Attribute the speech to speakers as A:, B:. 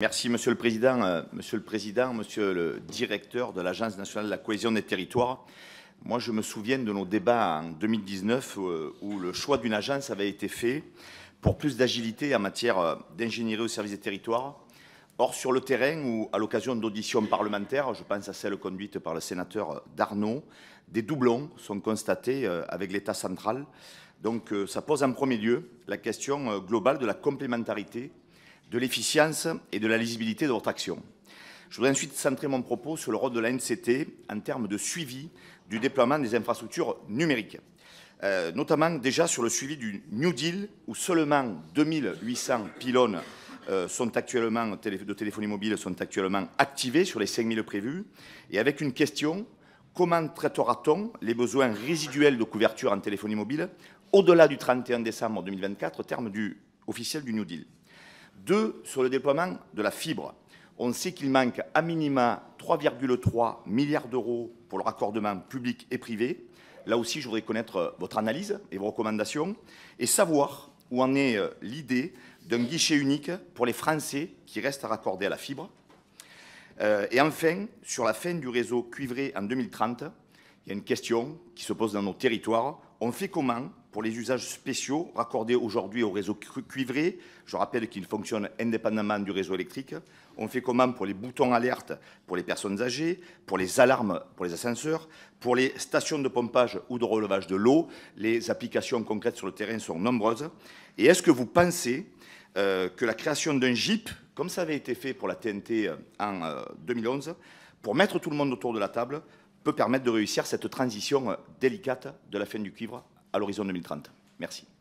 A: Merci, Monsieur le Président. Euh, Monsieur le Président, Monsieur le Directeur de l'Agence nationale de la cohésion des territoires, moi, je me souviens de nos débats en 2019 euh, où le choix d'une agence avait été fait pour plus d'agilité en matière euh, d'ingénierie au service des territoires. Or, sur le terrain ou à l'occasion d'auditions parlementaires, je pense à celle conduite par le sénateur Darnaud, des doublons sont constatés avec l'État central. Donc, ça pose en premier lieu la question globale de la complémentarité de l'efficience et de la lisibilité de votre action. Je voudrais ensuite centrer mon propos sur le rôle de la NCT en termes de suivi du déploiement des infrastructures numériques, euh, notamment déjà sur le suivi du New Deal, où seulement 2800 pylônes euh, sont actuellement, de téléphonie mobile sont actuellement activés sur les 5000 prévus, et avec une question, comment traitera-t-on les besoins résiduels de couverture en téléphonie mobile au-delà du 31 décembre 2024, terme du, officiel du New Deal deux, sur le déploiement de la fibre. On sait qu'il manque à minima 3,3 milliards d'euros pour le raccordement public et privé. Là aussi, je voudrais connaître votre analyse et vos recommandations et savoir où en est euh, l'idée d'un guichet unique pour les Français qui restent à raccorder à la fibre. Euh, et enfin, sur la fin du réseau cuivré en 2030, il y a une question qui se pose dans nos territoires. On fait comment pour les usages spéciaux raccordés aujourd'hui au réseau cuivré Je rappelle qu'il fonctionne indépendamment du réseau électrique. On fait comment pour les boutons alerte pour les personnes âgées, pour les alarmes pour les ascenseurs, pour les stations de pompage ou de relevage de l'eau Les applications concrètes sur le terrain sont nombreuses. Et est-ce que vous pensez euh, que la création d'un Jeep, comme ça avait été fait pour la TNT euh, en 2011, euh, pour mettre tout le monde autour de la table, peut permettre de réussir cette transition euh, délicate de la fin du cuivre à l'horizon 2030. Merci.